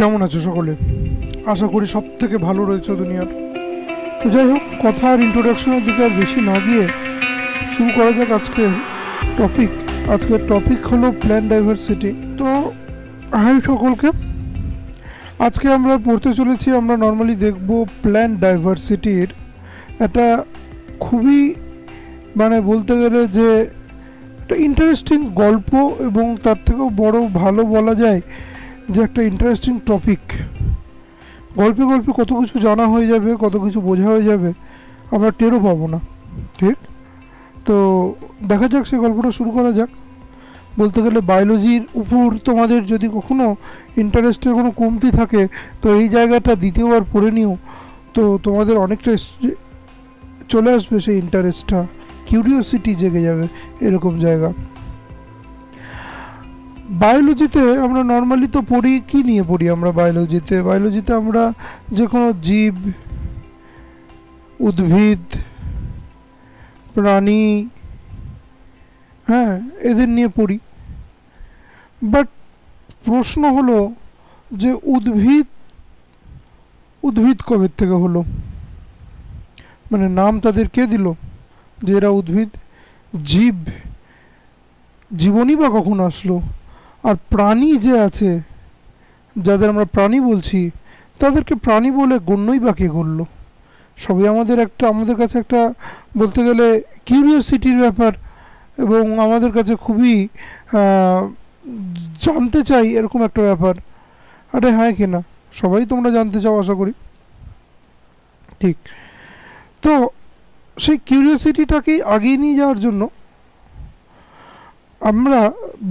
কেমন আছো সকলে আশা করি সব থেকে ভালো রয়েছে দুনিয়ার তো যাই হোক কথা আর ইন্ট্রোডাকশনের দিকে আর বেশি না গিয়ে শুরু করা যাক আজকে টপিক আজকের টপিক হলো প্ল্যান ডাইভার্সিটি তো হাই সকলকে আজকে আমরা পড়তে চলেছি আমরা নর্মালি দেখব প্ল্যান ডাইভার্সিটির একটা খুবই মানে বলতে গেলে যে একটা ইন্টারেস্টিং গল্প এবং তার থেকেও বড় ভালো বলা যায় যে একটা ইন্টারেস্টিং টপিক গল্পে গল্পে কত কিছু জানা হয়ে যাবে কত কিছু বোঝা হয়ে যাবে আমরা টেরও পাবো না ঠিক তো দেখা যাক সে গল্পটা শুরু করা যাক বলতে গেলে বায়োলজির উপর তোমাদের যদি কখনো ইন্টারেস্টের কোনো কমতি থাকে তো এই জায়গাটা দ্বিতীয়বার পড়ে নিও তো তোমাদের অনেকটা চলে আসবে সেই ইন্টারেস্টটা কিউরিওসিটি জেগে যাবে এরকম জায়গা বায়োলজিতে আমরা নর্মালি তো পড়ি কি নিয়ে পড়ি আমরা বায়োলজিতে বায়োলজিতে আমরা যে কোনো জীব উদ্ভিদ প্রাণী হ্যাঁ এদের নিয়ে পড়ি বাট প্রশ্ন হলো যে উদ্ভিদ উদ্ভিদ কবে থেকে হলো মানে নাম তাদের কে দিল যে এরা উদ্ভিদ জীব জীবনই বা কখন আসলো আর প্রাণী যে আছে যাদের আমরা প্রাণী বলছি তাদেরকে প্রাণী বলে গণ্যই বাকি করলো সবই আমাদের একটা আমাদের কাছে একটা বলতে গেলে কিউরিয়াসিটির ব্যাপার এবং আমাদের কাছে খুবই জানতে চাই এরকম একটা ব্যাপার আরে হ্যাঁ কিনা সবাই তোমরা জানতে চাও আশা করি ঠিক তো সেই কিউরিয়াসিটিটাকেই আগিয়ে নিয়ে যাওয়ার জন্য আমরা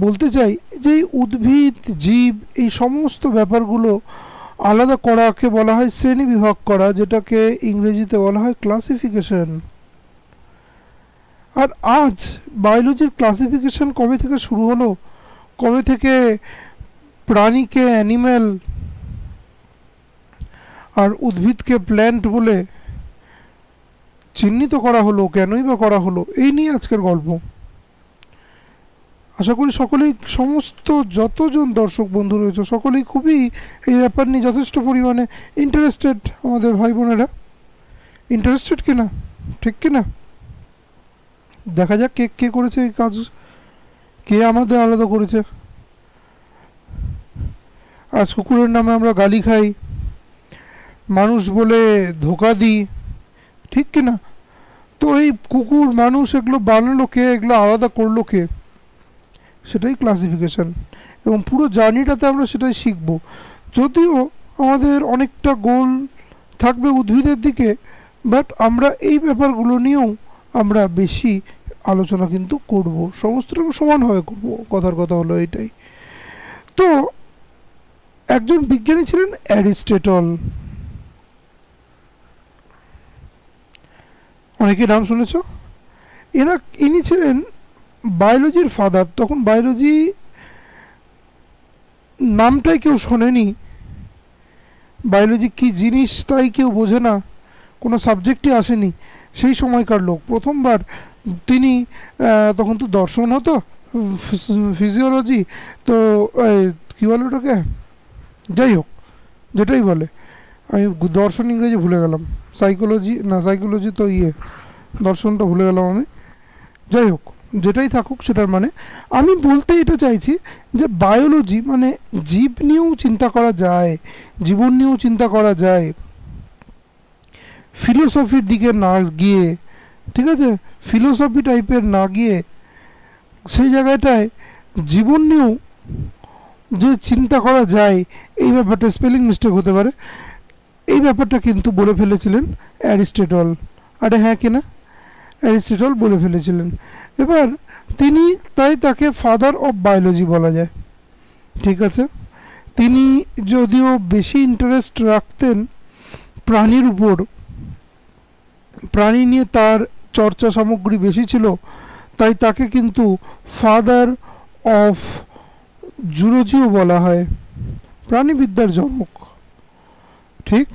বলতে চাই যে উদ্ভিদ জীব এই সমস্ত ব্যাপারগুলো আলাদা করাকে বলা হয় শ্রেণী বিভাগ করা যেটাকে ইংরেজিতে বলা হয় ক্লাসিফিকেশন আর আজ বায়োলজির ক্লাসিফিকেশন কবে থেকে শুরু হলো কবে থেকে প্রাণীকে অ্যানিম্যাল আর উদ্ভিদকে প্ল্যান্ট বলে চিহ্নিত করা হলো কেনই বা করা হলো এই নিয়ে আজকের গল্প আশা করি সকলেই সমস্ত যতজন দর্শক বন্ধু রয়েছে সকলেই খুবই এই ব্যাপার নিয়ে যথেষ্ট পরিমাণে ইন্টারেস্টেড আমাদের ভাই বোনেরা ইন্টারেস্টেড কিনা ঠিক কিনা দেখা যাক কে কে করেছে এই কাজ কে আমাদের আলাদা করেছে আজ কুকুরের নামে আমরা গালি খাই মানুষ বলে ধোকা দিই ঠিক কিনা তো এই কুকুর মানুষ এগুলো বানালো কে এগুলো আলাদা করলো কে সেটাই ক্লাসিফিকেশান এবং পুরো জার্নিটাতে আমরা সেটাই শিখব যদিও আমাদের অনেকটা গোল থাকবে উদ্ভিদের দিকে বাট আমরা এই ব্যাপারগুলো নিয়েও আমরা বেশি আলোচনা কিন্তু করব সমস্ত রকম সমানভাবে করব কথার কথা হলো এটাই তো একজন বিজ্ঞানী ছিলেন অ্যারিস্টেটল অনেকে নাম শুনেছ এরা ইনি ছিলেন বায়োলজির ফাদার তখন বায়োলজি নামটাই কেউ শোনেনি বায়োলজি কি জিনিস তাই কেউ বোঝে না কোনো সাবজেক্টই আসেনি সেই সময়কার লোক প্রথমবার তিনি তখন তো দর্শন হতো ফিজিওলজি তো কী বলে ওটাকে যাই হোক যেটাই বলে আমি দর্শন ইংরেজি ভুলে গেলাম সাইকোলজি না সাইকোলজি তো ইয়ে দর্শনটা ভুলে গেলাম আমি যাই হোক যেটাই থাকুক সেটার মানে আমি বলতে এটা চাইছি যে বায়োলজি মানে জীব নিয়েও চিন্তা করা যায় জীবন নিয়েও চিন্তা করা যায় ফিলোসফির দিকে না গিয়ে ঠিক আছে ফিলোসফি টাইপের না গিয়ে সেই জায়গাটায় জীবন নিয়েও যে চিন্তা করা যায় এই ব্যাপারটা স্পেলিং মিস্টেক হতে পারে এই ব্যাপারটা কিন্তু বলে ফেলেছিলেন অ্যারিস্টেটল আরে হ্যাঁ কিনা অ্যারিস্টটল বলে ফেলেছিলেন এবার তিনি তাই তাকে ফাদার অফ বায়োলজি বলা যায় ঠিক আছে তিনি যদিও বেশি ইন্টারেস্ট রাখতেন প্রাণীর উপর প্রাণী নিয়ে তার চর্চা সামগ্রী বেশি ছিল তাই তাকে কিন্তু ফাদার অফ জুরোজিও বলা হয় প্রাণীবিদ্যার জনক ঠিক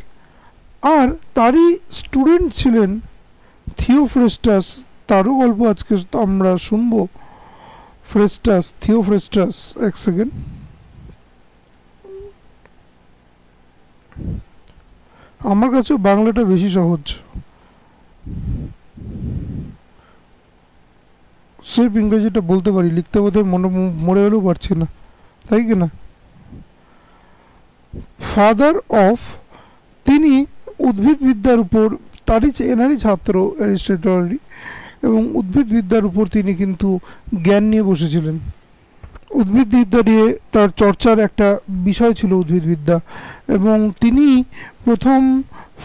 আর তারই স্টুডেন্ট ছিলেন থিওফ্রেস্টাস তারও গল্প আজকে আমরা শুনব ফ্রেস্টাস থিওফ্রেস্টাস এক সেকেন্ড আমার কাছে বাংলাটা বেশি সহজ সেফ ইংরেজিটা বলতে পারি লিখতে বোধহয় মনে মরে হলেও পারছি না তাই কি না ফাদার অফ তিনি উদ্ভিদবিদ্যার উপর তারই এনারই ছাত্র অ্যারিস্টেটলি এবং উদ্ভিদবিদ্যার উপর তিনি কিন্তু জ্ঞান নিয়ে বসেছিলেন উদ্ভিদবিদ্যা নিয়ে তার চর্চার একটা বিষয় ছিল উদ্ভিদবিদ্যা এবং তিনি প্রথম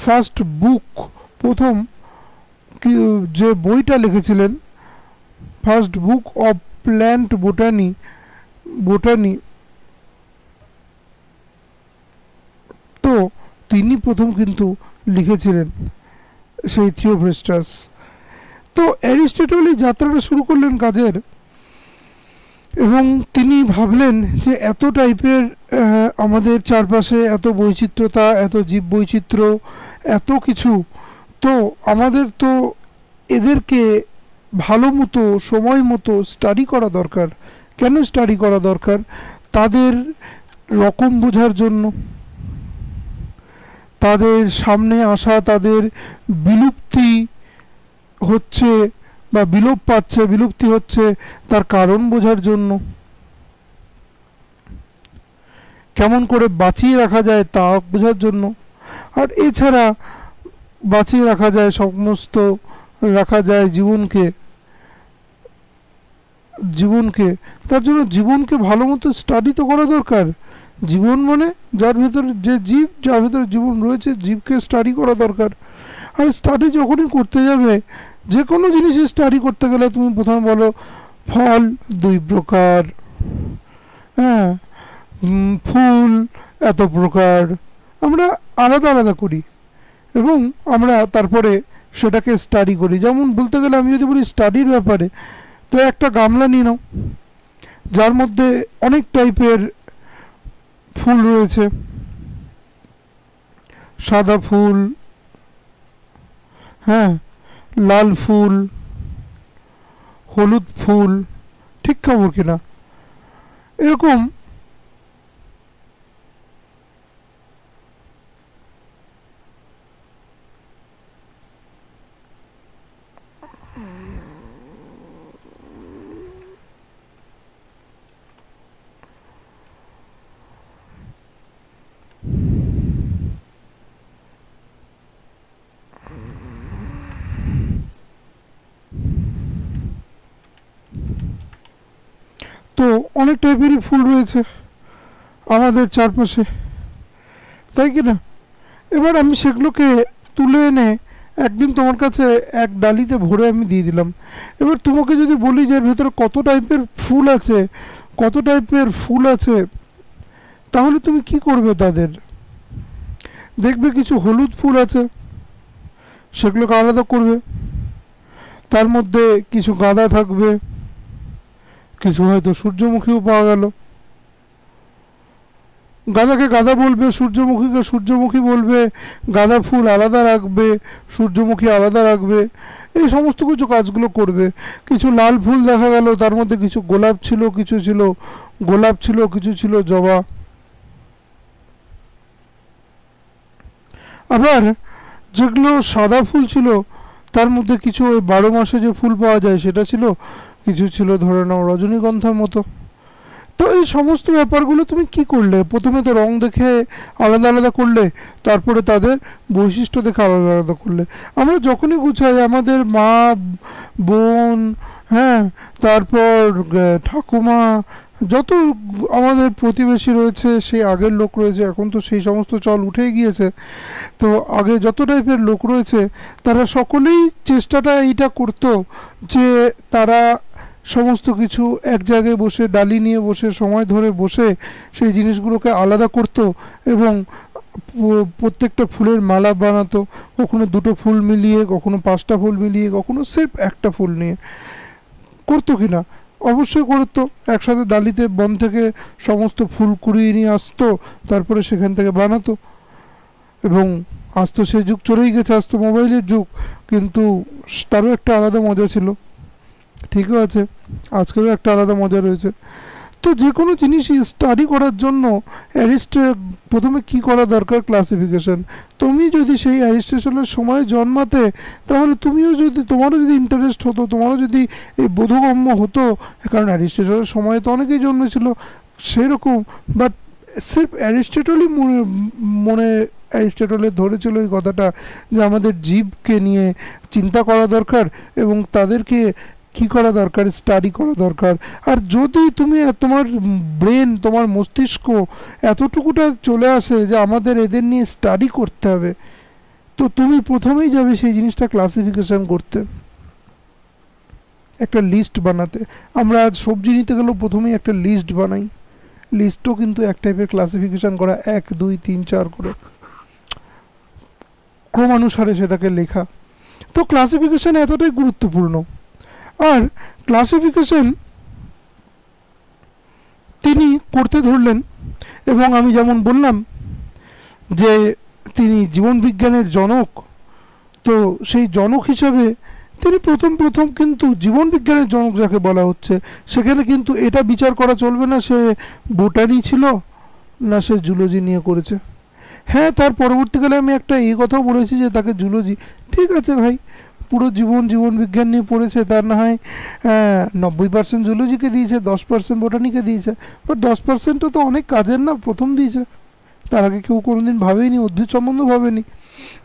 ফার্স্ট বুক প্রথম যে বইটা লিখেছিলেন first book of plant botany botany তো তিনি প্রথম কিন্তু লিখেছিলেন সেই থিওফ্রেস্টাস তো অ্যারিস্টটল এই যাত্রাটা শুরু করলেন কাজের এবং তিনি ভাবলেন যে এত টাইপের আমাদের চারপাশে এত বৈচিত্র্যতা এত জীব বৈচিত্র্য এত কিছু তো আমাদের তো এদেরকে ভালো মতো সময় মতো স্টাডি করা দরকার কেন স্টাডি করা দরকার তাদের রকম বোঝার জন্য তাদের সামনে আসা তাদের বিলুপ্তি হচ্ছে বা বিলোপ পাচ্ছে বিলুপ্তি হচ্ছে তার কারণ বোঝার জন্য কেমন করে বাঁচিয়ে রাখা যায় তা বোঝার জন্য আর এছাড়া বাঁচিয়ে রাখা যায় সমস্ত রাখা যায় জীবনকে জীবনকে তার জন্য জীবনকে ভালো মতো স্টাডি তো করা দরকার জীবন মানে যার ভেতরে যে জীব যার ভেতরে জীবন রয়েছে জীবকে স্টাডি করা দরকার আর স্টাডি যখনই করতে যাবে যে কোনো জিনিসই স্টাডি করতে গেলে তুমি প্রথমে বলো ফল দুই প্রকার হ্যাঁ ফুল এত প্রকার আমরা আলাদা আলাদা করি এবং আমরা তারপরে সেটাকে স্টাডি করি যেমন বলতে গেলে আমি যদি বলি স্টাডির ব্যাপারে তো একটা গামলা নিয়ে নাও যার মধ্যে অনেক টাইপের ফুল রয়েছে সাদা ফুল হ্যাঁ লাল ফুল হলুদ ফুল ঠিক খাবো কিনা এরকম অনেক টাইপেরই ফুল রয়েছে আমাদের চারপাশে তাই কি না এবার আমি সেগুলোকে তুলে এনে একদিন তোমার কাছে এক ডালিতে ভরে আমি দিয়ে দিলাম এবার তোমাকে যদি বলি যে ভেতরে কত টাইপের ফুল আছে কত টাইপের ফুল আছে তাহলে তুমি কি করবে তাদের দেখবে কিছু হলুদ ফুল আছে সেগুলোকে আলাদা করবে তার মধ্যে কিছু গাঁদা থাকবে কিছু হয়তো সূর্যমুখীও পাওয়া গেল গাঁদাকে গাঁদা বলবে সূর্যমুখীকে সূর্যমুখী বলবে গাঁদা ফুল আলাদা রাখবে সূর্যমুখী আলাদা রাখবে এই সমস্ত কিছু কাজগুলো করবে কিছু লাল ফুল দেখা গেল তার মধ্যে কিছু গোলাপ ছিল কিছু ছিল গোলাপ ছিল কিছু ছিল জবা আবার যেগুলো সাদা ফুল ছিল তার মধ্যে কিছু ওই বারো মাসে যে ফুল পাওয়া যায় সেটা ছিল কিছু ছিল ধরে নাও রজনীগন্ধার মতো তো এই সমস্ত ব্যাপারগুলো তুমি কি করলে প্রথমে তো রং দেখে আলাদা আলাদা করলে তারপরে তাদের বৈশিষ্ট্য দেখে আলাদা আলাদা করলে আমরা যখনই গুছাই আমাদের মা বোন হ্যাঁ তারপর ঠাকুমা যত আমাদের প্রতিবেশী রয়েছে সেই আগের লোক রয়েছে এখন তো সেই সমস্ত চল উঠে গিয়েছে তো আগে যত টাইপের লোক রয়েছে তারা সকলেই চেষ্টাটা এইটা করতো যে তারা সমস্ত কিছু এক জায়গায় বসে ডালি নিয়ে বসে সময় ধরে বসে সেই জিনিসগুলোকে আলাদা করত এবং প্রত্যেকটা ফুলের মালা বানাতো কখনো দুটো ফুল মিলিয়ে কখনো পাঁচটা ফুল মিলিয়ে কখনো সেফ একটা ফুল নিয়ে করতো কি না অবশ্যই করতো একসাথে ডালিতে বন থেকে সমস্ত ফুল কুড়িয়ে নিয়ে আসতো তারপরে সেখান থেকে বানাতো এবং আজ তো সে যুগ চলেই গেছে আজ তো মোবাইলের যুগ কিন্তু তারও একটা আলাদা মজা ছিল ঠিকও আছে আজকেরও একটা আলাদা মজা রয়েছে তো যে কোনো জিনিসই স্টাডি করার জন্য অ্যারিস্টে প্রথমে কি করা দরকার ক্লাসিফিকেশন তুমি যদি সেই অ্যারিস্টেশনের সময় জন্মাতে তাহলে তুমিও যদি তোমারও যদি ইন্টারেস্ট হতো তোমারও যদি এই বোধগম্য হতো কারণ অ্যারিস্টেশনের সময় তো অনেকেই জন্মেছিল সেরকম বাট সির্ফ অ্যারিস্টেটলই মনে মনে অ্যারিস্টেটলে ধরেছিল এই কথাটা যে আমাদের জীবকে নিয়ে চিন্তা করা দরকার এবং তাদেরকে কি করা দরকার স্টাডি করা দরকার আর যদি তুমি তোমার ব্রেন তোমার মস্তিষ্ক এতটুকুটা চলে আসে যে আমাদের এদের নিয়ে স্টাডি করতে হবে তো তুমি প্রথমেই যাবে সেই জিনিসটা ক্লাসিফিকেশন করতে একটা লিস্ট বানাতে আমরা আজ সবজি নিতে গেলেও প্রথমেই একটা লিস্ট বানাই লিস্টও কিন্তু এক টাইপের ক্লাসিফিকেশান করা এক দুই তিন চার করে ক্রমানুসারে সেটাকে লেখা তো ক্লাসিফিকেশান এতটাই গুরুত্বপূর্ণ আর ক্লাসিফিকেশন তিনি করতে ধরলেন এবং আমি যেমন বললাম যে তিনি জীবনবিজ্ঞানের জনক তো সেই জনক হিসাবে তিনি প্রথম প্রথম কিন্তু জীবনবিজ্ঞানের জনক যাকে বলা হচ্ছে সেখানে কিন্তু এটা বিচার করা চলবে না সে বোটানি ছিল না সে জুলজি নিয়ে করেছে হ্যাঁ তার পরবর্তীকালে আমি একটা এই কথাও বলেছি যে তাকে জুলজি ঠিক আছে ভাই পুরো জীবন জীবন বিজ্ঞান নিয়ে পড়েছে তার না হয় নব্বই পার্সেন্ট জুলজিকে দিয়েছে দশ পার্সেন্ট বোটানিকে দিয়েছে বাট দশ পার্সেন্টও তো অনেক কাজের না প্রথম দিয়েছে তার আগে কেউ কোনোদিন ভাবেনি উদ্ভিদ সম্বন্ধ ভাবেনি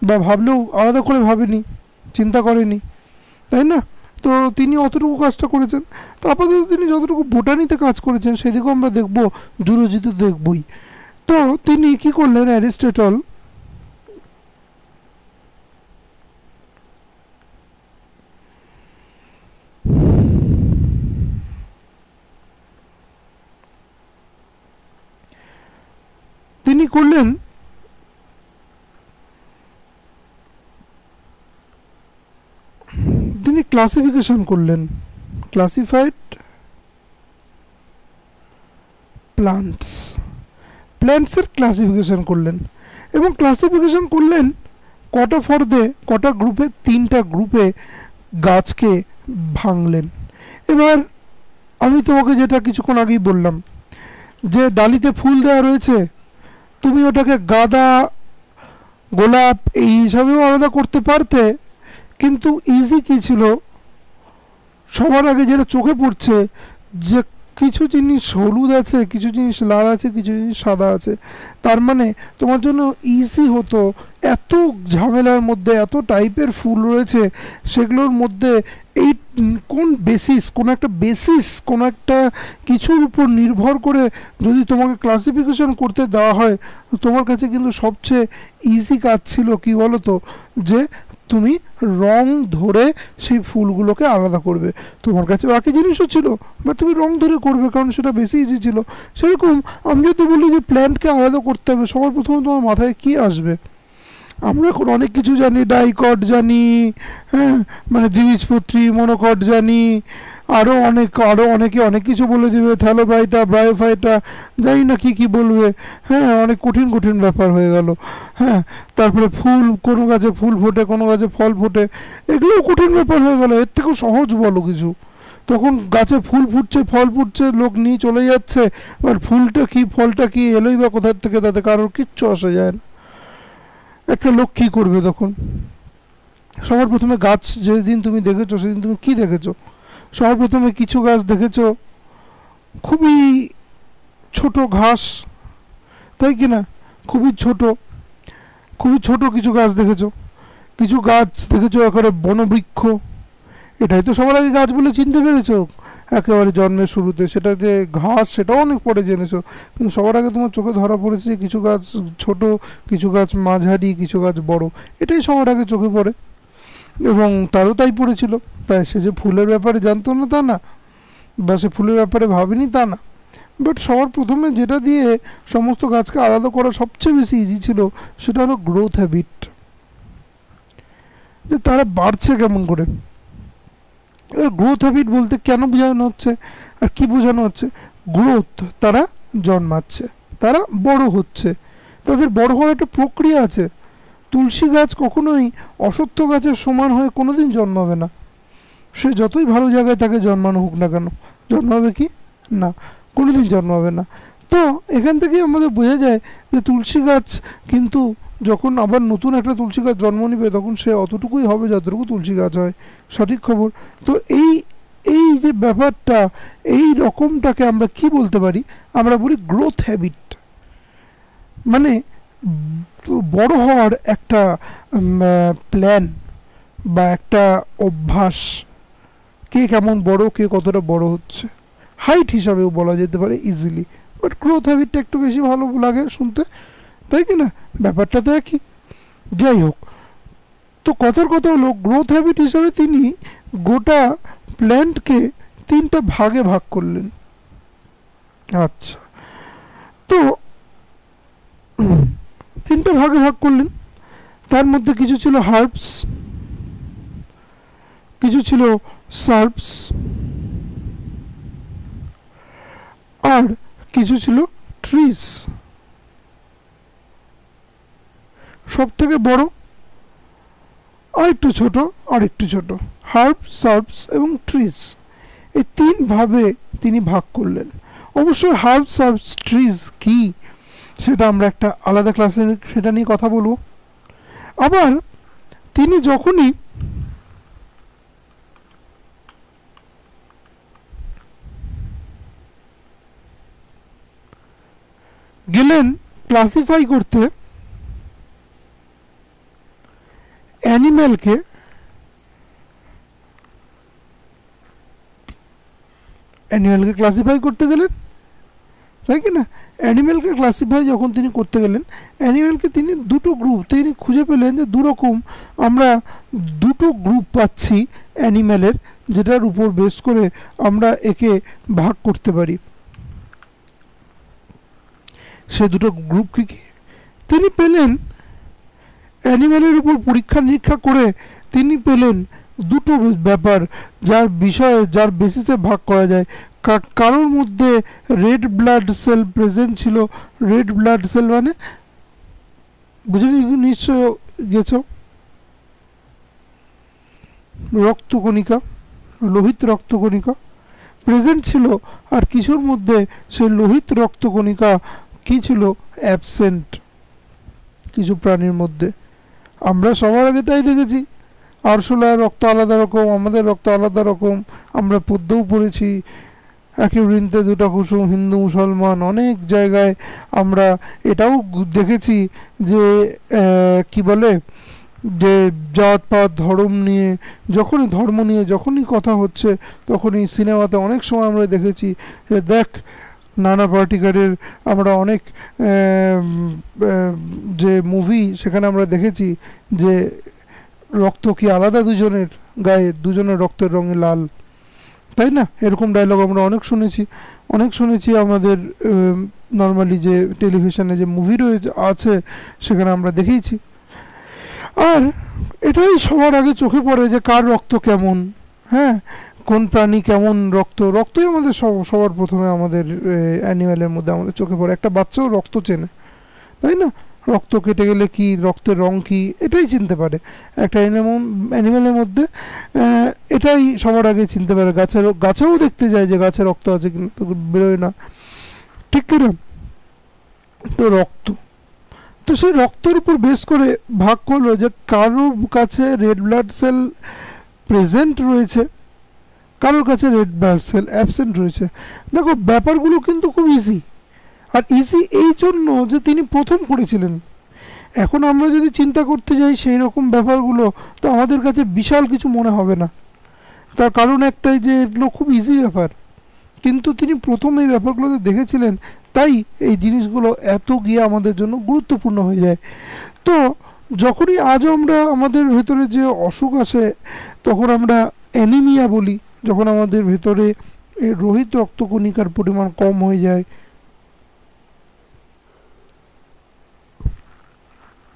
বা ভাবলেও আলাদা করে ভাবেনি চিন্তা করেনি তাই না তো তিনি অতটুকু কাজটা করেছেন তো আপাতত তিনি যতটুকু বোটানিতে কাজ করেছেন সেদিকেও আমরা দেখবো জুলজিতে দেখবই তো তিনি কি করলেন অ্যারিস্টেটল তিনি করলেন তিনি ক্লাসিফিকেশন করলেন ক্লাসিফাইড প্লান্টস প্ল্যান্টসের ক্লাসিফিকেশন করলেন এবং ক্লাসিফিকেশন করলেন কটা ফর্দে কটা গ্রুপে তিনটা গ্রুপে গাছকে ভাঙলেন এবার আমি তোমাকে যেটা কিছুক্ষণ আগেই বললাম যে ডালিতে ফুল দেওয়া রয়েছে তুমি ওটাকে গাঁদা গোলাপ এই হিসাবেও আলাদা করতে পারতে কিন্তু ইজি কী ছিল সবার আগে যেটা চোখে পড়ছে যে কিছু জিনিস হলুদ আছে কিছু জিনিস লাল আছে কিছু জিনিস সাদা আছে তার মানে তোমার জন্য ইজি হতো এত ঝামেলার মধ্যে এত টাইপের ফুল রয়েছে সেগুলোর মধ্যে এই কোন বেসিস কোন একটা বেসিস কোন একটা কিছুর উপর নির্ভর করে যদি তোমাকে ক্লাসিফিকেশন করতে দেওয়া হয় তোমার কাছে কিন্তু সবচেয়ে ইজি কাজ ছিল কি বলো তো যে তুমি রং ধরে সেই ফুলগুলোকে আলাদা করবে তোমার কাছে বাকি জিনিসও ছিল বাট তুমি রং ধরে করবে কারণ সেটা বেশি ইজি ছিল সেরকম আমি যদি বলি যে প্ল্যান্টকে আলাদা করতে হবে সবার প্রথমে তোমার মাথায় কি আসবে আমরা এখন অনেক কিছু জানি ডাইকট জানি হ্যাঁ মানে দ্বিবীজপত্রী মনোকট জানি আরও অনেক আরও অনেকে অনেক কিছু বলে দিবে থ্যালোফাইটা ব্রায়োফাইটা জানি না কী কী বলবে হ্যাঁ অনেক কঠিন কঠিন ব্যাপার হয়ে গেল হ্যাঁ তারপরে ফুল কোনো গাছে ফুল ফোটে কোনো গাছে ফল ফোটে এগুলোও কঠিন ব্যাপার হয়ে গেল এর থেকেও সহজ বলো কিছু তখন গাছে ফুল ফুটছে ফল ফুটছে লোক নিয়ে চলে যাচ্ছে এবার ফুলটা কি ফলটা কি এলোই বা কোথার থেকে তাতে কারোর কিচ্ছু আসা যায় না একটা লোক কী করবে তখন সবার প্রথমে গাছ যেদিন তুমি দেখেছো সেদিন তুমি কি দেখেছো সর্বপ্রথমে কিছু গাছ দেখেছ খুবই ছোট ঘাস তাই কি না খুবই ছোট খুবই ছোট কিছু গাছ দেখেছ কিছু গাছ দেখেছ একেবারে বনবৃক্ষ এটাই তো সবার আগে গাছ বলে চিনতে পেরেছ একেবারে জন্মের শুরুতে সেটা যে ঘাস সেটাও অনেক পরে জেনেছো কিন্তু সবার আগে তোমার চোখে ধরা পড়েছে কিছু গাছ ছোট কিছু গাছ মাঝারি কিছু গাছ বড় এটাই সবার আগে চোখে পড়ে এবং তারও তাই পড়েছিল তাই সে যে ফুলের ব্যাপারে জানতো না তা না বা সে ফুলের ব্যাপারে ভাবিনি তা না বাট সবার প্রথমে যেটা দিয়ে সমস্ত গাছকে আলাদা করা সবচেয়ে বেশি ইজি ছিল সেটা হলো গ্রোথ হ্যাবিট যে তারা বাড়ছে কেমন করে এবার গ্রোথ হ্যাবিট বলতে কেন বোঝানো হচ্ছে আর কি বোঝানো হচ্ছে গ্রোথ তারা জন্মাচ্ছে তারা বড় হচ্ছে তাদের বড় হওয়ার একটা প্রক্রিয়া আছে তুলসী গাছ কখনোই অসত্য গাছের সমান হয়ে কোনোদিন জন্মাবে না সে যতই ভালো জায়গায় তাকে জন্মানো হোক না কেন জন্মাবে কি না কোনোদিন জন্মাবে না তো এখান থেকেই আমাদের বোঝা যায় যে তুলসী গাছ কিন্তু যখন আবার নতুন একটা তুলসী গাছ জন্ম নিবে তখন সে অতটুকুই হবে যতটুকু তুলসী গাছ হয় সঠিক খবর তো এই এই যে ব্যাপারটা এই রকমটাকে আমরা কি বলতে পারি আমরা বলি গ্রোথ হ্যাবিট মানে বড় হওয়ার একটা প্ল্যান বা একটা অভ্যাস কে কেমন বড় কে কতটা বড় হচ্ছে হাইট হিসাবেও বলা যেতে পারে ইজিলি বাট গ্রোথ হ্যাবিটটা একটু বেশি ভালো লাগে শুনতে তাই কি না ব্যাপারটা তো একই যাই হোক তো কথার কথা হলো গ্রোথ হ্যাবিট হিসাবে তিনি গোটা প্ল্যান্টকে তিনটা ভাগে ভাগ করলেন আচ্ছা তো তিনটে ভাগে ভাগ করলেন তার মধ্যে কিছু ছিল হার্বস কিছু ছিল সার্বস আর কিছু ছিল ট্রিস সব থেকে বড় আর একটু ছোট আর একটু ছোট হার্ব সার্বস এবং ট্রিস এই তিনভাবে তিনি ভাগ করলেন অবশ্যই হার্ব সার্বস ট্রিস কী সেটা আমরা একটা আলাদা ক্লাসে সেটা নিয়ে কথা বলবো আবার তিনি যখনই গেলেন ক্লাসিফাই করতে অ্যানিম্যালকে অ্যানিম্যালকে ক্লাসিফাই করতে গেলেন তাই কি না অ্যানিমেলকে ক্লাসিফাই যখন তিনি করতে গেলেন অ্যানিমেলকে তিনি দুটো গ্রুপ তিনি খুঁজে পেলেন যে দুরকম আমরা দুটো গ্রুপ পাচ্ছি অ্যানিম্যালের যেটার উপর বেশ করে আমরা একে ভাগ করতে পারি সে দুটো গ্রুপ কী কী তিনি পেলেন অ্যানিম্যালের উপর পরীক্ষা নিরীক্ষা করে তিনি পেলেন দুটো ব্যাপার যার বিষয়ে যার বেসিসে ভাগ করা যায় কারোর মধ্যে রেড ব্লাড সেল প্রেজেন্ট ছিল রেড ব্লাড সেল মানে বুঝে নিশ্চয় গেছ রক্তকণিকা লোহিত রক্তকণিকা প্রেজেন্ট ছিল আর কিছুর মধ্যে সেই লোহিত রক্তকণিকা কি ছিল অ্যাবসেন্ট কিছু প্রাণীর মধ্যে আমরা সবার আগে তাই দেখেছি আরশোলার রক্ত আলাদা রকম আমাদের রক্ত আলাদা রকম আমরা পদ্যও পড়েছি একই বৃন্তে দুটা কুসুম হিন্দু মুসলমান অনেক জায়গায় আমরা এটাও দেখেছি যে কি বলে যে জাতপাত ধর্ম নিয়ে যখনই ধর্ম নিয়ে যখনই কথা হচ্ছে তখনই সিনেমাতে অনেক সময় আমরা দেখেছি যে দেখ নানা পার্টিকারের আমরা অনেক যে মুভি সেখানে আমরা দেখেছি যে রক্ত কি আলাদা দুজনের গায়ে দুজনের রক্তের রঙে লাল তাই না এরকম ডায়লগ আমরা অনেক শুনেছি অনেক শুনেছি আমাদের নর্মালি যে টেলিভিশনে যে মুভি রয়েছে আছে সেখানে আমরা দেখেইছি আর এটাই সবার আগে চোখে পড়ে যে কার রক্ত কেমন হ্যাঁ কোন প্রাণী কেমন রক্ত রক্তই আমাদের সবার প্রথমে আমাদের অ্যানিম্যালের মধ্যে আমাদের চোখে পড়ে একটা বাচ্চাও রক্ত চেনে তাই না রক্ত কেটে গেলে কি রক্তের রং কি এটাই চিনতে পারে একটা অ্যানিমাল অ্যানিমালের মধ্যে এটাই সবার আগে চিনতে পারে গাছের গাছেও দেখতে যায় যে গাছে রক্ত আছে কিন্তু বেরোয় না ঠিক কিনা তো রক্ত তো সেই রক্তের উপর বেশ করে ভাগ করলো যে কারোর কাছে রেড ব্লাড সেল প্রেজেন্ট রয়েছে কারোর কাছে রেড ব্লাড সেল অ্যাবসেন্ট রয়েছে দেখো ব্যাপারগুলো কিন্তু খুব ইজি আর ইজি এই জন্য যে তিনি প্রথম করেছিলেন এখন আমরা যদি চিন্তা করতে যাই সেই রকম ব্যাপারগুলো তো আমাদের কাছে বিশাল কিছু মনে হবে না তার কারণ একটাই যে এগুলো খুব ইজি ব্যাপার কিন্তু তিনি প্রথম এই ব্যাপারগুলোতে দেখেছিলেন তাই এই জিনিসগুলো এত গিয়ে আমাদের জন্য গুরুত্বপূর্ণ হয়ে যায় তো যখনই আজও আমরা আমাদের ভেতরে যে অসুখ আসে তখন আমরা অ্যানিমিয়া বলি যখন আমাদের ভেতরে রোহিত রক্তকণিকার পরিমাণ কম হয়ে যায়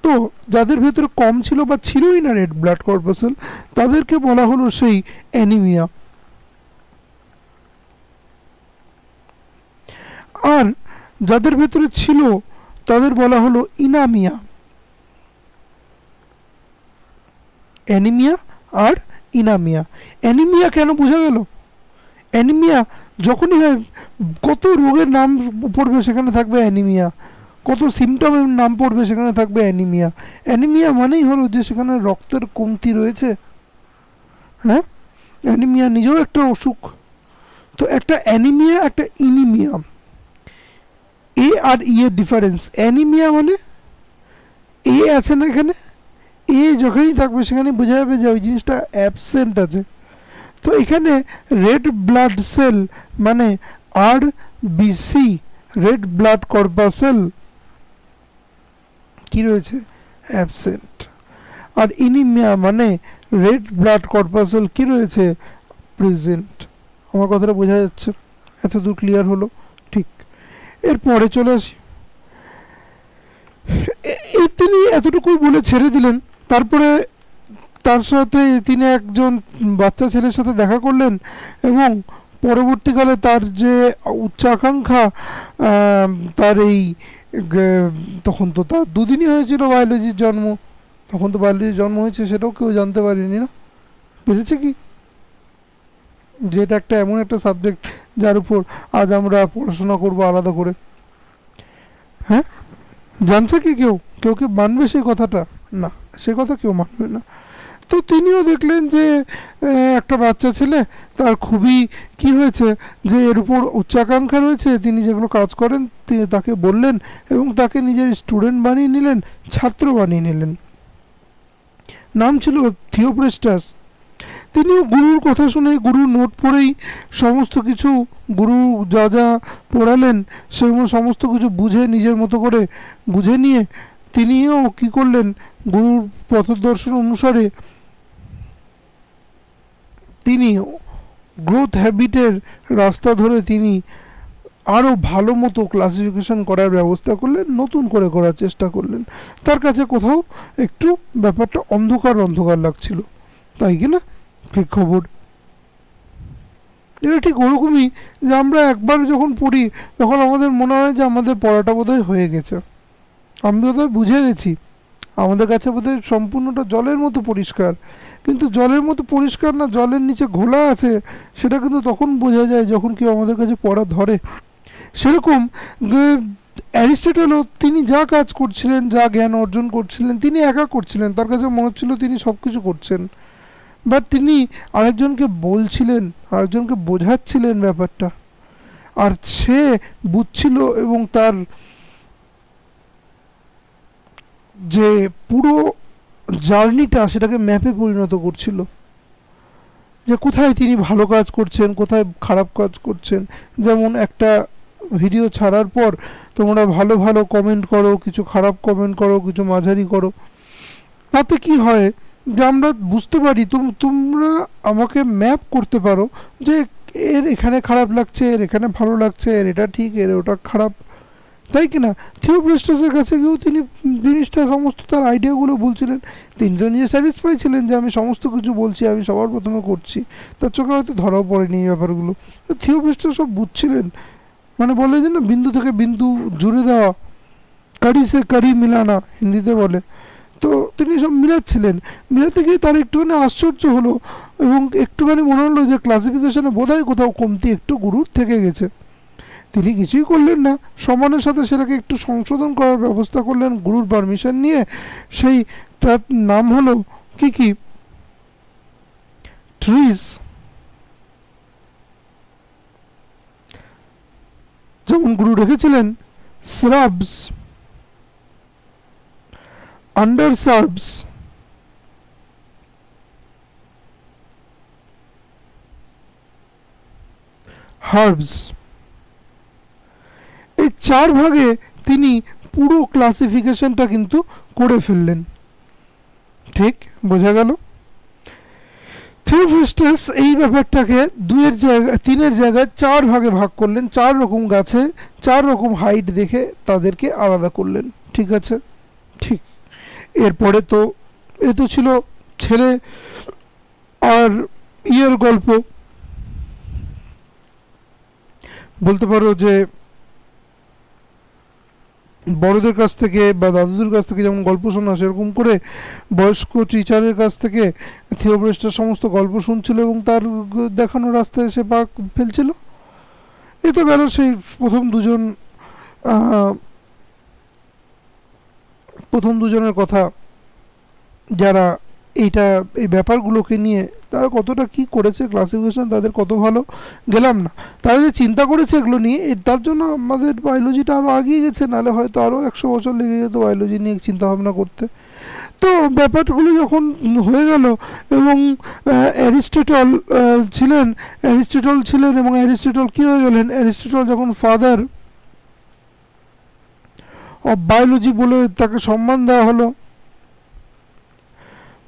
তো যাদের ভেতরে কম ছিল বা ছিলই না রেড ব্লাড কর্পাসেল তাদেরকে বলা হলো সেই অ্যানিমিয়া আর যাদের ভেতরে ছিল তাদের বলা হলো ইনামিয়া অ্যানিমিয়া আর ইনামিয়া অ্যানিমিয়া কেন বোঝা গেল অ্যানিমিয়া যখনই হয় কত রোগের নাম পড়বে সেখানে থাকবে অ্যানিমিয়া কত সিমটমের নাম পড়বে সেখানে থাকবে অ্যানিমিয়া অ্যানিমিয়া মানেই হলো যে সেখানে রক্তের কমতি রয়েছে হ্যাঁ অ্যানিমিয়া নিজেও একটা অসুখ তো একটা অ্যানিমিয়া একটা ইনিমিয়া এ আর ই e এর ডিফারেন্স অ্যানিমিয়া মানে এ আছে না এখানে এ যখনই থাকবে সেখানে বোঝা যাবে যে ওই জিনিসটা অ্যাবসেন্ট আছে তো এখানে রেড ব্লাড সেল মানে R BC red blood corpuscle কি রয়েছে অ্যাবসেন্ট আর ইনিমিয়া মানে রেড ব্লাড কর্পাসেল কি রয়েছে প্রেজেন্ট আমার কথাটা বোঝা যাচ্ছে এত দূর ক্লিয়ার হলো ঠিক এরপরে চলে আসি তিনি এতটুকু বলে ছেড়ে দিলেন তারপরে তার সাথে তিনি একজন বাচ্চা ছেলের সাথে দেখা করলেন এবং পরবর্তীকালে তার যে উচ্চাকাঙ্ক্ষা তার এই তখন তো তার দুদিনই হয়েছিল বায়োলজির জন্ম তখন তো বায়োলজির জন্ম হয়েছে সেটাও কেউ জানতে পারেনি না বুঝেছে কি যে এটা একটা এমন একটা সাবজেক্ট যার উপর আজ আমরা পড়াশোনা করব আলাদা করে হ্যাঁ জানছে কি কেউ কেউ কি মানবে সেই কথাটা না সে কথা কেউ মানবে না তো তিনিও দেখলেন যে একটা বাচ্চা ছেলে তার খুবই কি হয়েছে যে এর উপর উচ্চাকাঙ্ক্ষা রয়েছে তিনি যেগুলো কাজ করেন তাকে বললেন এবং তাকে নিজের স্টুডেন্ট বানিয়ে নিলেন ছাত্র বানিয়ে নিলেন নাম ছিল থিওপ্রেস্টাস তিনিও গুরুর কথা শুনে গুরুর নোট পড়েই সমস্ত কিছু গুরু যা যা পড়ালেন সেগুলো সমস্ত কিছু বুঝে নিজের মতো করে বুঝে নিয়ে তিনিও কি করলেন গুরুর পথদর্শন অনুসারে তিনি গ্রোথ হ্যাবিটের রাস্তা ধরে তিনি আরও ভালো মতো ক্লাসিফিকেশন করার ব্যবস্থা করলেন নতুন করে করার চেষ্টা করলেন তার কাছে কোথাও একটু ব্যাপারটা অন্ধকার অন্ধকার লাগছিল তাই কি না ঠিক খবর এটা ঠিক ওরকমই যে আমরা একবার যখন পড়ি তখন আমাদের মনে হয় যে আমাদের পড়াটা বোধহয় হয়ে গেছে আমরা বোধহয় বুঝে গেছি আমাদের কাছে বোধহয় সম্পূর্ণটা জলের মতো পরিষ্কার কিন্তু জলের মতো পরিষ্কার না জলের নিচে ঘোলা আছে সেটা কিন্তু তখন বোঝা যায় যখন কেউ আমাদের কাছে পড়া ধরে সেরকম অ্যারিস্টেটলও তিনি যা কাজ করছিলেন যা জ্ঞান অর্জন করছিলেন তিনি একা করছিলেন তার কাছে মনে হচ্ছিল তিনি সব কিছু করছেন বাট তিনি আরেকজনকে বলছিলেন আরেকজনকে বোঝাচ্ছিলেন ব্যাপারটা আর সে বুঝছিল এবং তার যে পুরো জার্নিটা সেটাকে ম্যাপে পরিণত করছিল যে কোথায় তিনি ভালো কাজ করছেন কোথায় খারাপ কাজ করছেন যেমন একটা ভিডিও ছাড়ার পর তোমরা ভালো ভালো কমেন্ট করো কিছু খারাপ কমেন্ট করো কিছু মাঝারি করো তাতে কি হয় যে আমরা বুঝতে পারি তোমরা আমাকে ম্যাপ করতে পারো যে এর এখানে খারাপ লাগছে এর এখানে ভালো লাগছে এর এটা ঠিক এর ওটা খারাপ তাই কিনা থিওপ্রেস্টাসের কাছে গিয়েও তিনি জিনিসটা সমস্ত তার আইডিয়াগুলো বলছিলেন তিনি তো নিজে স্যাটিসফাই ছিলেন যে আমি সমস্ত কিছু বলছি আমি সবার প্রথমে করছি তার চোখে হয়তো ধরাও পড়েনি এই ব্যাপারগুলো তো থিওপ্রেস্টাস সব বুঝছিলেন মানে বলে যে না বিন্দু থেকে বিন্দু জুড়ে দেওয়া কারি সে কারি মিলানা হিন্দিতে বলে তো তিনি সব মিলাচ্ছিলেন মিলাতে গিয়ে তার একটুখানি আশ্চর্য হলো এবং একটুখানি মনে হলো যে ক্লাসিফিকেশনে বোধহয় কোথাও কমতি একটু গুরুর থেকে গেছে তিনি কিছুই করলেন না সমানের সাথে সেটাকে একটু সংশোধন করার ব্যবস্থা করলেন গুরুর পারমিশন নিয়ে সেই তার নাম হলো কি কি ট্রিজ যেমন গুরু রেখেছিলেন স্রাবস আন্ডার সার্বস হার্বস চার ভাগে তিনি পুরো ক্লাসিফিকেশনটা কিন্তু করে ফেললেন ঠিক বোঝা গেল থিওফিস্টাস এই ব্যাপারটাকে দুয়ের জায়গায় তিনের জায়গায় চার ভাগে ভাগ করলেন চার রকম গাছে চার রকম হাইট দেখে তাদেরকে আলাদা করলেন ঠিক আছে ঠিক এরপরে তো এ তো ছিল ছেলে আর ইয়ের গল্প বলতে পারো যে বড়দের কাছ থেকে বা দাদুদের কাছ থেকে যেমন গল্প শোনা সেরকম করে বয়স্ক টিচারের কাছ থেকে থিওপ্রেস্টার সমস্ত গল্প শুনছিল এবং তার দেখানো রাস্তায় সে পা ফেলছিল এতে গেল সেই প্রথম দুজন প্রথম দুজনের কথা যারা এইটা এই ব্যাপারগুলোকে নিয়ে তারা কতটা কি করেছে ক্লাসিফিকেশন তাদের কত ভালো গেলাম না তারা যে চিন্তা করেছে এগুলো নিয়ে তার জন্য আমাদের বায়োলজিটা আরও আগিয়ে গেছে নাহলে হয়তো আরও একশো বছর লেগে যেত বায়োলজি নিয়ে চিন্তাভাবনা করতে তো ব্যাপারগুলো যখন হয়ে গেল এবং অ্যারিস্টেটল ছিলেন অ্যারিস্টেটল ছিলেন এবং অ্যারিস্টেটল কী হয়ে গেলেন অ্যারিস্টেটল যখন ফাদার অফ বায়োলজি বলে তাকে সম্মান দেওয়া হলো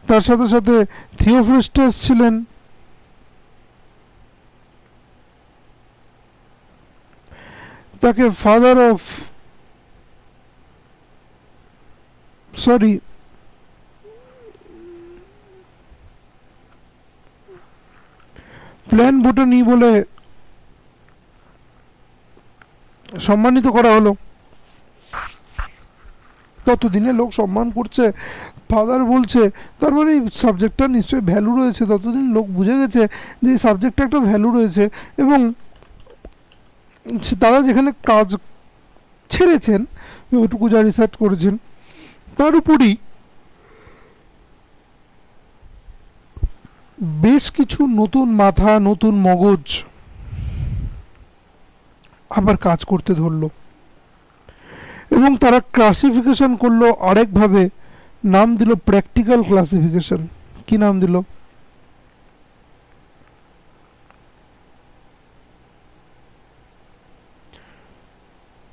তার সাথে সাথে থিওফ্রিস্টাস ছিলেন তাকে father of sorry plant botany বলে সম্মানিত করা হলো ততদিনে লোক সম্মান করছে ফাদার বলছে তার মানে এই সাবজেক্টটা নিশ্চয়ই ভ্যালু রয়েছে ততদিন লোক বুঝে গেছে যে এই সাবজেক্টটা একটা ভ্যালু রয়েছে এবং তারা যেখানে কাজ ছেড়েছেন ওটুকু যা রিসার্চ করেছেন তার উপরই বেশ কিছু নতুন মাথা নতুন মগজ আবার কাজ করতে ধরলো এবং তারা ক্লাসিফিকেশন করলো আরেকভাবে নাম দিল প্র্যাকটিক্যাল ক্লাসিফিকেশন কি নাম দিল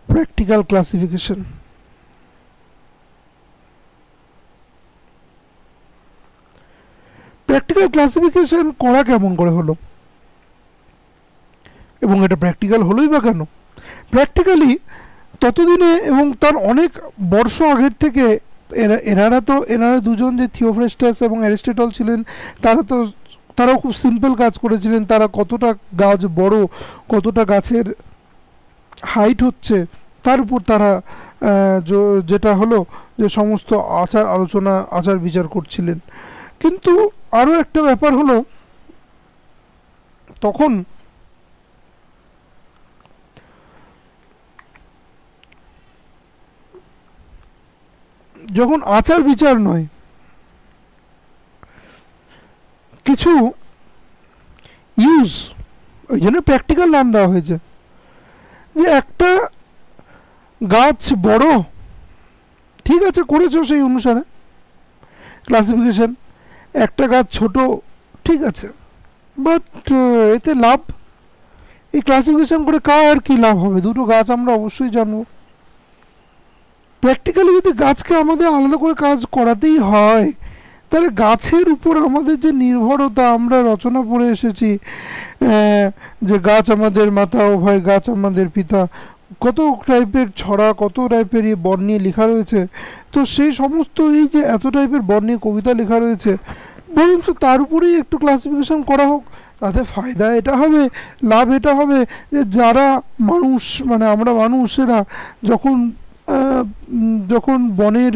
প্র্যাকটিক্যাল ক্লাসিফিকেশন প্র্যাকটিক্যাল ক্লাসিফিকেশন করা কেমন করে হলো এবং এটা প্র্যাকটিক্যাল হলোই বা কেন প্র্যাকটিক্যালি ততদিনে এবং তার অনেক বর্ষ আগের থেকে এরা এনারা তো এনারা দুজন যে থিওফ্রেস্টাস এবং অ্যারিস্টেটল ছিলেন তারা তো তারাও খুব সিম্পল কাজ করেছিলেন তারা কতটা গাছ বড় কতটা গাছের হাইট হচ্ছে তার উপর তারা যেটা হলো যে সমস্ত আচার আলোচনা আচার বিচার করছিলেন কিন্তু আরও একটা ব্যাপার হলো তখন যখন আচার বিচার নয় কিছু ইউজ ওই জন্য প্র্যাকটিক্যাল নাম দেওয়া হয়েছে যে একটা গাছ বড় ঠিক আছে করেছো সেই অনুসারে ক্লাসিফিকেশন একটা গাছ ছোট ঠিক আছে বাট এতে লাভ এই ক্লাসিফিকেশন করে কার কী লাভ হবে দুটো গাছ আমরা অবশ্যই জানবো প্র্যাকটিক্যালি যদি গাছকে আমাদের আলাদা করে কাজ করাতেই হয় তাহলে গাছের উপর আমাদের যে নির্ভরতা আমরা রচনা পড়ে এসেছি যে গাছ আমাদের মাতা ও ভাই গাছ আমাদের পিতা কত টাইপের ছড়া কত টাইপের এই বর নিয়ে লেখা রয়েছে তো সেই সমস্ত এই যে এত টাইপের বর নিয়ে কবিতা লেখা রয়েছে বরঞ্চ তার উপরেই একটু ক্লাসিফিকেশন করা হোক তাতে ফায়দা এটা হবে লাভ এটা হবে যে যারা মানুষ মানে আমরা মানুষেরা যখন যখন বনের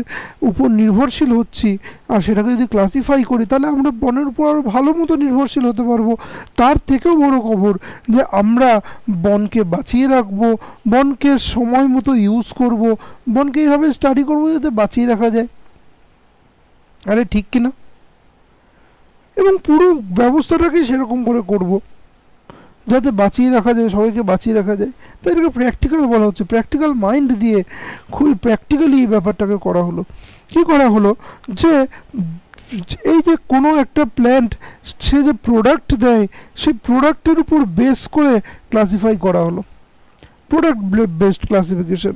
উপর নির্ভরশীল হচ্ছি আর সেটাকে যদি ক্লাসিফাই করি তাহলে আমরা বনের উপর আরও ভালো মতো নির্ভরশীল হতে পারবো তার থেকেও বড় খবর যে আমরা বনকে বাঁচিয়ে রাখবো বনকে সময় মতো ইউজ করব বনকে এইভাবে স্টাডি করবো যাতে বাঁচিয়ে রাখা যায় আরে ঠিক কিনা এবং পুরো ব্যবস্থাটাকে সেরকম করে করবো যাতে বাঁচিয়ে রাখা যায় সবাইকে বাঁচিয়ে রাখা যায় তো এটাকে প্র্যাকটিক্যাল বলা হচ্ছে প্র্যাকটিক্যাল মাইন্ড দিয়ে খুবই প্র্যাকটিক্যালি এই ব্যাপারটাকে করা হলো কি করা হলো যে এই যে কোনো একটা প্ল্যান্ট সে যে প্রোডাক্ট দেয় সেই প্রোডাক্টের উপর বেস করে ক্লাসিফাই করা হলো product based classification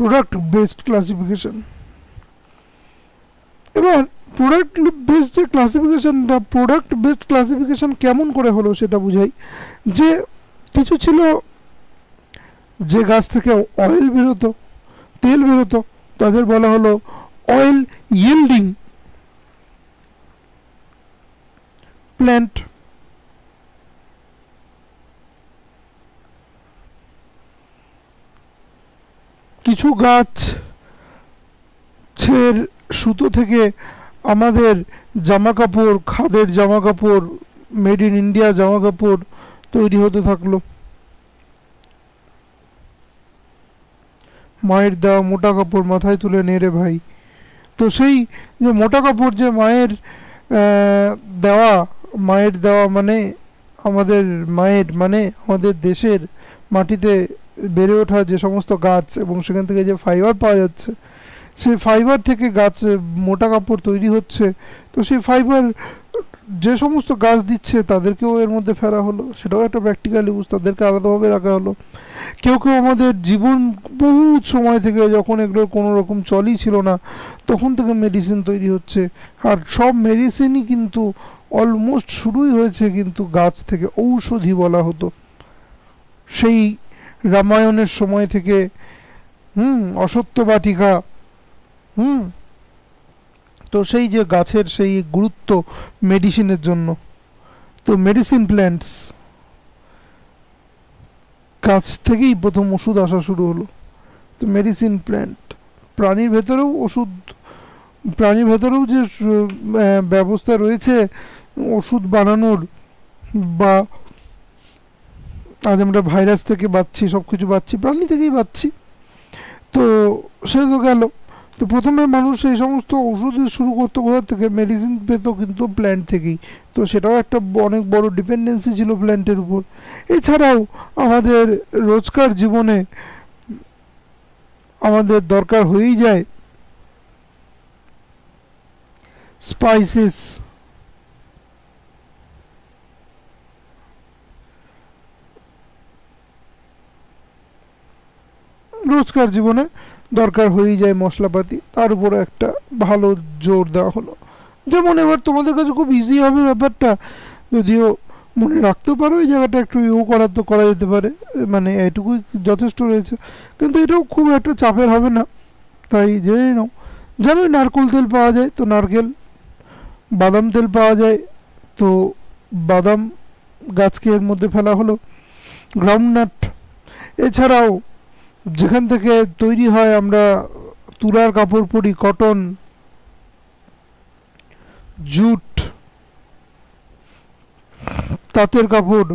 product based classification এবার প্রোডাক্ট বেসড যে ক্লাসিফিকেশনটা প্রোডাক্ট বেসড ক্লাসিফিকেশন কেমন করে হলো সেটা বুঝাই যে কিছু ছিল যে গাছ থেকে অয়েল বেরোতো তেল বেরোতো তাদের বলা হলো অয়েল ইল্ডিং প্ল্যান্ট কিছু গাছের সুতো থেকে আমাদের জামা কাপড় খাদের জামা কাপড় মেড ইন ইন্ডিয়া জামা কাপড় তৈরি হতে থাকলো মায়ের দেওয়া মোটা কাপড় মাথায় তুলে নেড়ে ভাই তো সেই যে মোটা কাপড় যে মায়ের দেওয়া মায়ের দেওয়া মানে আমাদের মায়ের মানে আমাদের দেশের মাটিতে বেড়ে ওঠা যে সমস্ত গাছ এবং সেখান থেকে যে ফাইবার পাওয়া যাচ্ছে সেই ফাইবার থেকে গাছ মোটা কাপড় তৈরি হচ্ছে তো সেই ফাইবার যে সমস্ত গাছ দিচ্ছে তাদেরকেও এর মধ্যে ফেরা হলো সেটাও একটা প্র্যাকটিক্যাল ইউজ তাদেরকে আলাদাভাবে রাখা হলো কেউ কেউ আমাদের জীবন বহু সময় থেকে যখন এগুলো কোনো রকম চলই ছিল না তখন থেকে মেডিসিন তৈরি হচ্ছে আর সব মেডিসিনই কিন্তু অলমোস্ট শুরুই হয়েছে কিন্তু গাছ থেকে ঔষধি বলা হতো সেই রামায়ণের সময় থেকে হুম অসত্য বাটিকা হুম তো সেই যে গাছের সেই গুরুত্ব মেডিসিনের জন্য তো মেডিসিন প্ল্যান্টস গাছ থেকেই প্রথম ওষুধ আসা শুরু হলো তো মেডিসিন প্ল্যান্ট প্রাণীর ভেতরেও ওষুধ প্রাণীর ভেতরেও যে ব্যবস্থা রয়েছে ওষুধ বানানোর বা আজ আমরা ভাইরাস থেকে বাঁচছি সব কিছু বাঁচছি প্রাণী থেকেই বাঁচছি তো সে তো গেল তো প্রথমে মানুষ এই সমস্ত ওষুধ শুরু করতো কোথা থেকে মেডিসিন পেত কিন্তু প্ল্যান্ট থেকেই তো সেটাও একটা অনেক বড় ডিপেন্ডেন্সি ছিল প্ল্যান্টের উপর এছাড়াও আমাদের রোজকার জীবনে আমাদের দরকার হয়েই যায় স্পাইসেস রোজকার জীবনে দরকার হয়েই যায় মশলাপাতি তার উপরে একটা ভালো জোর দেওয়া হলো যেমন এবার তোমাদের কাছে খুব ইজি হবে ব্যাপারটা যদিও মনে রাখতেও পারো এই জায়গাটা একটু ইউ করার তো করা যেতে পারে মানে এটুকুই যথেষ্ট রয়েছে কিন্তু এটাও খুব একটা চাপের হবে না তাই জেনে নাও জানোই নারকোল তেল পাওয়া যায় তো নারকেল বাদাম তেল পাওয়া যায় তো বাদাম গাছকে এর মধ্যে ফেলা হলো গ্রাউন্ডনাট এছাড়াও যেখান থেকে তৈরি হয় আমরা তুলার কাপড় পরি কটন জুট তাঁতের কাপড়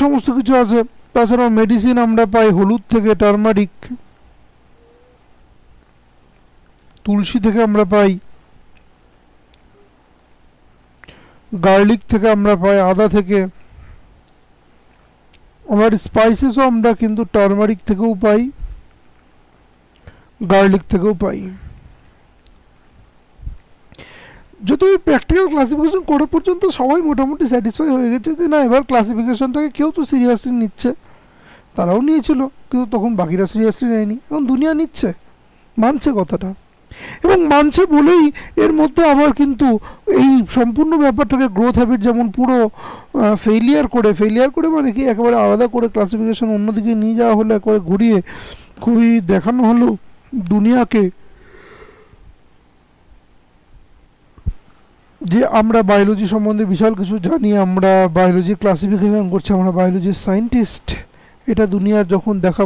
সমস্ত কিছু আছে তাছাড়াও মেডিসিন আমরা পাই হলুদ থেকে টার্মারিক তুলসী থেকে আমরা পাই গার্লিক থেকে আমরা পাই আদা থেকে আমার স্পাইসেসও আমরা কিন্তু টার্মারিক থেকেও পাই গার্লিক থেকেও পাই যদিও প্র্যাকটিক্যাল ক্লাসিফিকেশন করা পর্যন্ত সবাই মোটামুটি স্যাটিসফাই হয়ে গেছে যে না এবার ক্লাসিফিকেশনটাকে কেউ তো সিরিয়াসলি নিচ্ছে তারাও নিয়েছিল কিন্তু তখন বাকিরা সিরিয়াসলি নেয়নি এখন দুনিয়া নিচ্ছে মানছে কথাটা এবং মানছে বলেই এর মধ্যে আবার কিন্তু এই সম্পূর্ণ ব্যাপারটাকে গ্রোথ হ্যাবিট যেমন পুরো ফেলিয়ার করে ফেলিয়ার করে মানে কি একেবারে আলাদা করে ক্লাসিফিকেশন অন্যদিকে নিয়ে যাওয়া হলো একেবারে ঘুরিয়ে খুবই দেখানো হলো দুনিয়াকে যে আমরা বায়োলজি সম্বন্ধে বিশাল কিছু জানি আমরা বায়োলজির ক্লাসিফিকেশন করছি আমরা বায়োলজির সায়েন্টিস্ট এটা দুনিয়ার যখন দেখা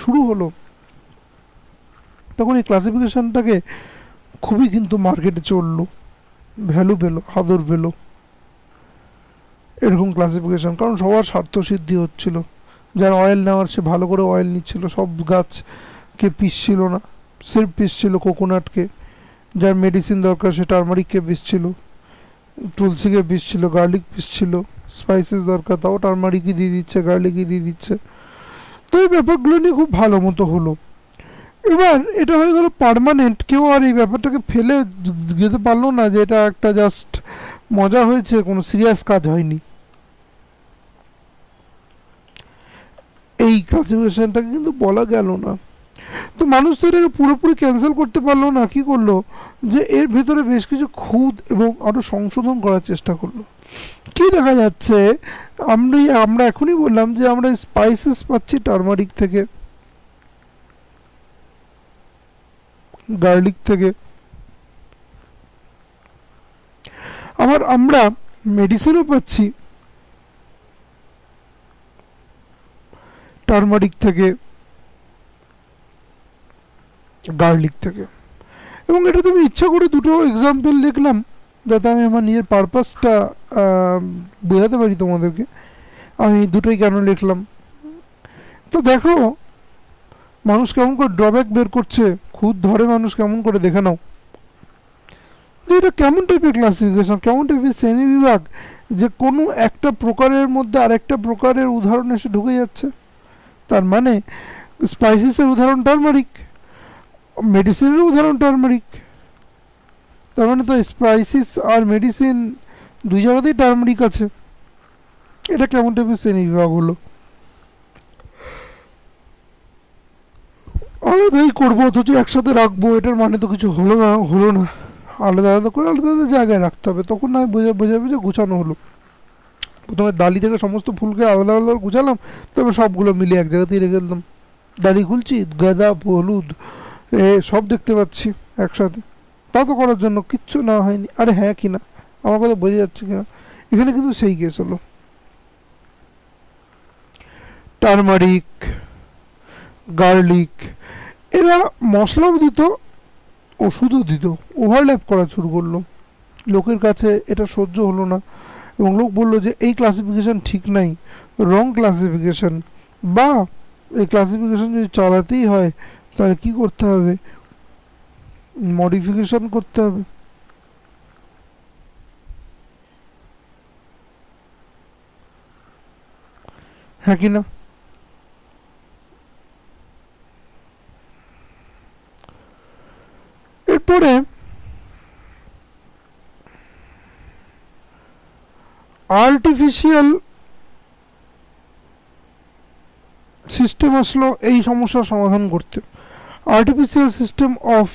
শুরু হলো তখন এই ক্লাসিফিকেশানটাকে খুবই কিন্তু মার্কেটে চললো ভ্যালু পেলো আদর পেলো এরকম ক্লাসিফিকেশান কারণ সবার স্বার্থসিদ্ধি হচ্ছিল যার অয়েল নেওয়ার সে ভালো করে অয়েল নিচ্ছিল সব গাছকে পিসছিল না সির্ফ পিসছিল কোকোনাটকে যার মেডিসিন দরকার সে টার্মারিককে পিসছিল তুলসিকে পিসছিল গার্লিক পিসছিল স্পাইসেস দরকার তাও টার্মারিকই দিয়ে দিচ্ছে গার্লিকই দিয়ে দিচ্ছে তো এই ব্যাপারগুলো নিয়ে খুব ভালো মতো হলো এবার এটা হয়ে গেল পারমানেন্ট কেউ আর এই ব্যাপারটাকে ফেলে যেতে পারলো না যে এটা একটা জাস্ট মজা হয়েছে কোনো সিরিয়াস কাজ হয়নি এই ক্লাসিফিকেশনটাকে কিন্তু বলা গেল না তো মানুষ তো এটাকে পুরোপুরি ক্যান্সেল করতে পারলো না কি করলো যে এর ভেতরে বেশ কিছু খুদ এবং আরও সংশোধন করার চেষ্টা করলো কি দেখা যাচ্ছে আমরা আমরা এখনই বললাম যে আমরা স্পাইসেস পাচ্ছি টার্মারিক থেকে গার্লিক থেকে আবার আমরা মেডিসিনও পাচ্ছি টার্মারিক থেকে গার্লিক থেকে এবং এটা আমি ইচ্ছা করে দুটো এক্সাম্পল লিখলাম যাতে আমি আমার নিজের পারপাসটা বোঝাতে পারি তোমাদেরকে আমি দুটোই কেন লিখলাম তো দেখো মানুষ কেমন করে ড্রব্যাক বের করছে খুদ ধরে মানুষ কেমন করে দেখে নাও এটা কেমন টাইপের ক্লাসিফিকেশন কেমন টাইপের শ্রেণী বিভাগ যে কোনো একটা প্রকারের মধ্যে আরেকটা প্রকারের উদাহরণ এসে ঢুকে যাচ্ছে তার মানে স্পাইসিসের উদাহরণ টার্মারিক মেডিসিনের উদাহরণ টার্মারিক তার মানে তো স্পাইসিস আর মেডিসিন দুই জায়গাতেই টার্মারিক আছে এটা কেমন টাইপের শ্রেণী বিভাগ হলো আলাদাই করবো অথচ একসাথে রাখবো এটার মানে তো কিছু হলো না হলো না আলাদা আলাদা করে আলাদা আলাদা জায়গায় রাখতে হবে তখন না বোঝা বোঝা বুঝে গুছানো হলো প্রথমে ডালি থেকে সমস্ত ফুলকে আলাদা আলাদা গুছালাম তবে সবগুলো মিলে এক জায়গাতেই রেখে দিলাম ডালি খুলছি গাঁদা হলুদ এ সব দেখতে পাচ্ছি একসাথে তা তো করার জন্য কিচ্ছু না হয়নি আরে হ্যাঁ কিনা আমার কথা বোঝা যাচ্ছে কিনা এখানে কিন্তু সেই কেস হলো টার্মারিক গার্লিক এরা মশলাও দিত ওষুধও দিত ওভারল্যাপ করা শুরু করলো লোকের কাছে এটা সহ্য হলো না এবং লোক বললো যে এই ক্লাসিফিকেশান ঠিক নাই রং ক্লাসিফিকেশান বা এই ক্লাসিফিকেশান যদি চালাতেই হয় তাহলে কি করতে হবে মডিফিকেশান করতে হবে হ্যাঁ কি না এরপরে আর্টিফিশিয়াল সিস্টেম আসলো এই সমস্যার সমাধান করতে artificial system of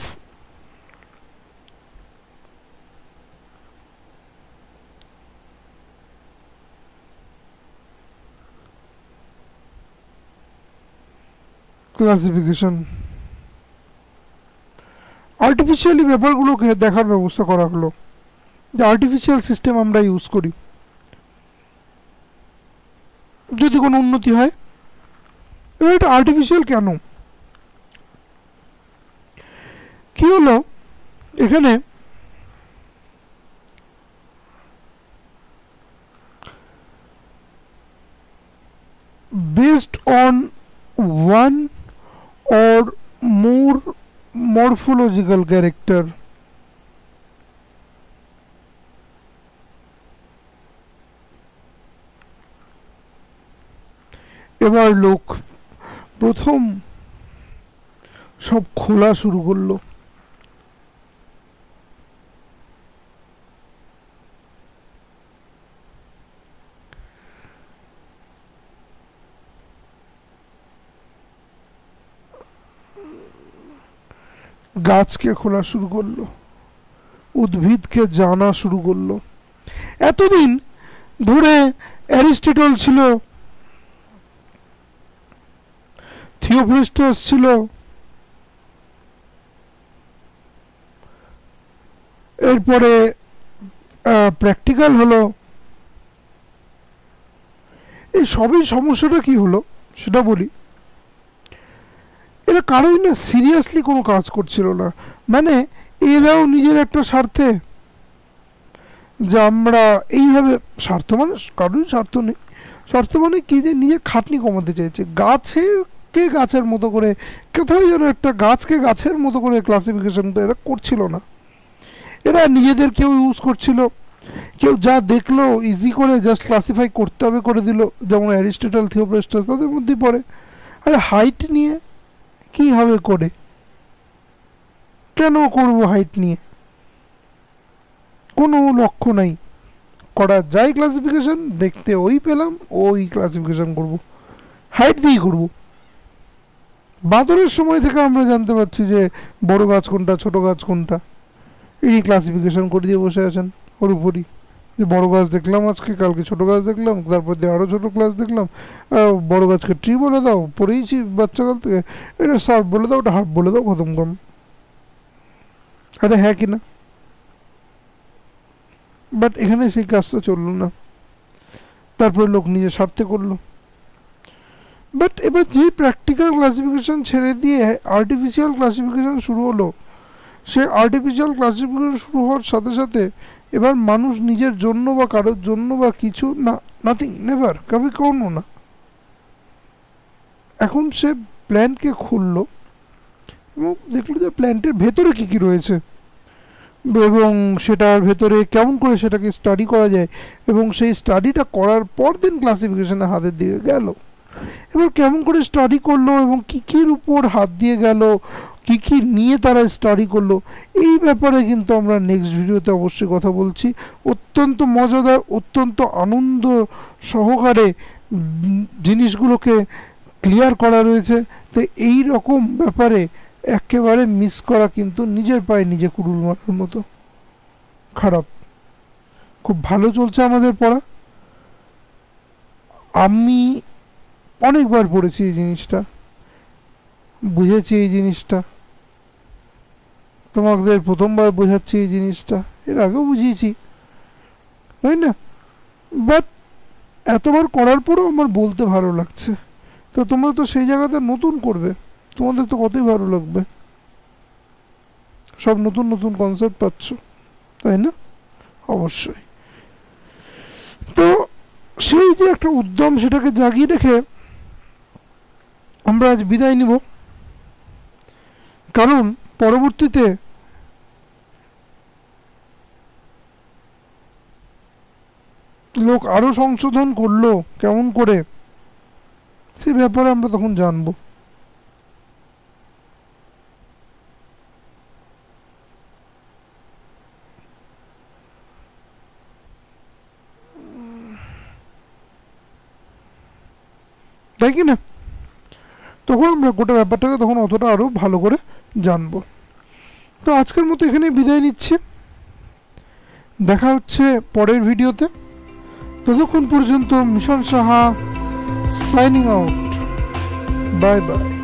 classification artificially ওয়েবলগুলোকে দেখার ব্যবস্থা করা হলো যে আর্টিফিশিয়াল সিস্টেম আমরা ইউজ করি যদি কোনো উন্নতি হয় এটা আর্টিফিশিয়াল কেন কি হলো এখানে based on one or more morphological character এবার লোক প্রথম সব খোলা শুরু করলো গাছকে খোলা শুরু করলো উদ্ভিদকে জানা শুরু করলো এতদিন ধরে অ্যারিস্টটল ছিল থিওফ্রিস্টাস ছিল এরপরে প্র্যাকটিক্যাল হলো এই সবই সমস্যাটা কি হলো সেটা বলি এরা কারোই না সিরিয়াসলি কোনো কাজ করছিল না মানে এরাও নিজের একটা স্বার্থে যে আমরা এইভাবে স্বার্থ মানে কারোরই স্বার্থ নেই স্বার্থ মানে কী যে নিজের খাটনি কমাতে চাইছে গাছের কে গাছের মতো করে কোথায় যেন একটা গাছকে গাছের মতো করে ক্লাসিফিকেশন এরা করছিল না এরা নিজেদের কেউ ইউজ করছিল কেউ যা দেখলো ইজি করে জাস্ট ক্লাসিফাই করতে হবে করে দিল যেমন অ্যারিস্টোটাল থিওপ্রেস্টাস তাদের মধ্যেই পড়ে আর হাইট নিয়ে কি হবে করে কেন করবো হাইট নিয়ে কোনো লক্ষ্য নাই করা যায় ক্লাসিফিকেশন দেখতে ওই পেলাম ওই ক্লাসিফিকেশন করব হাইট দিয়েই করব বাদরের সময় থেকে আমরা জানতে পারছি যে বড় গাছ কোনটা ছোট গাছ কোনটা এই ক্লাসিফিকেশন করে দিয়ে বসে আছেন ওর উপরই যে বড় গাছ দেখলাম আজকে কালকে ছোট গাছ দেখলাম তারপর দিয়ে আরও ছোটো ক্লাস দেখলাম বড় গাছকে ট্রি বলে দাও পড়েইছি বাচ্চাকাল থেকে এটা সার্ফ বলে দাও ওটা হাফ বলে দাও খতম কম এটা হ্যাঁ কি না বাট এখানে সেই কাজটা চললো না তারপরে লোক নিজে স্বার্থে করলো বাট এবার যে প্র্যাকটিক্যাল ক্লাসিফিকেশান ছেড়ে দিয়ে আর্টিফিশিয়াল ক্লাসিফিকেশান শুরু হলো সে আর্টিফিশিয়াল ক্লাসিফিকেশান শুরু হওয়ার সাথে সাথে এবার মানুষ নিজের জন্য বা কারোর জন্য বা কিছু না নাথিং নেভার কবি কোনো না এখন সে প্ল্যান্টকে খুলল এবং দেখলো যে প্ল্যান্টের ভেতরে কি কি রয়েছে এবং সেটার ভেতরে কেমন করে সেটাকে স্টাডি করা যায় এবং সেই স্টাডিটা করার পর দিন ক্লাসিফিকেশানে হাতের দিকে গেল এবার কেমন করে স্টাডি করলো এবং কী কীর উপর হাত দিয়ে গেল কী কী নিয়ে তারা স্টাডি করলো এই ব্যাপারে কিন্তু আমরা নেক্সট ভিডিওতে অবশ্যই কথা বলছি অত্যন্ত মজাদার অত্যন্ত আনন্দ সহকারে জিনিসগুলোকে ক্লিয়ার করা রয়েছে তো এই রকম ব্যাপারে একেবারে মিস করা কিন্তু নিজের পায়ে নিজে কুরুল মারার মতো খারাপ খুব ভালো চলছে আমাদের পড়া আমি অনেকবার পড়েছি এই জিনিসটা বুঝেছি এই জিনিসটা তোমাদের প্রথমবার বোঝাচ্ছি এই জিনিসটা এর আগেও বুঝিয়েছি তাই না বাট এতবার করার পরও আমার বলতে ভালো লাগছে তো তোমরা তো সেই জায়গাতে নতুন করবে তোমাদের তো কতই ভালো লাগবে সব নতুন নতুন কনসেপ্ট পাচ্ছ তাই না অবশ্যই তো সেই যে একটা উদ্যম সেটাকে জাগিয়ে রেখে আমরা আজ বিদায় নিব কারণ পরবর্তীতে লোক আরো সংশোধন করলো কেমন করে সে ব্যাপারে আমরা তখন জানব তাই কি না তখন আমরা গোটা ব্যাপারটাকে তখন অতটা আরো ভালো করে জানব তো আজকের মতো এখানে বিদায় নিচ্ছি দেখা হচ্ছে পরের ভিডিওতে ততক্ষণ পর্যন্ত Mishan Saha signing out bye by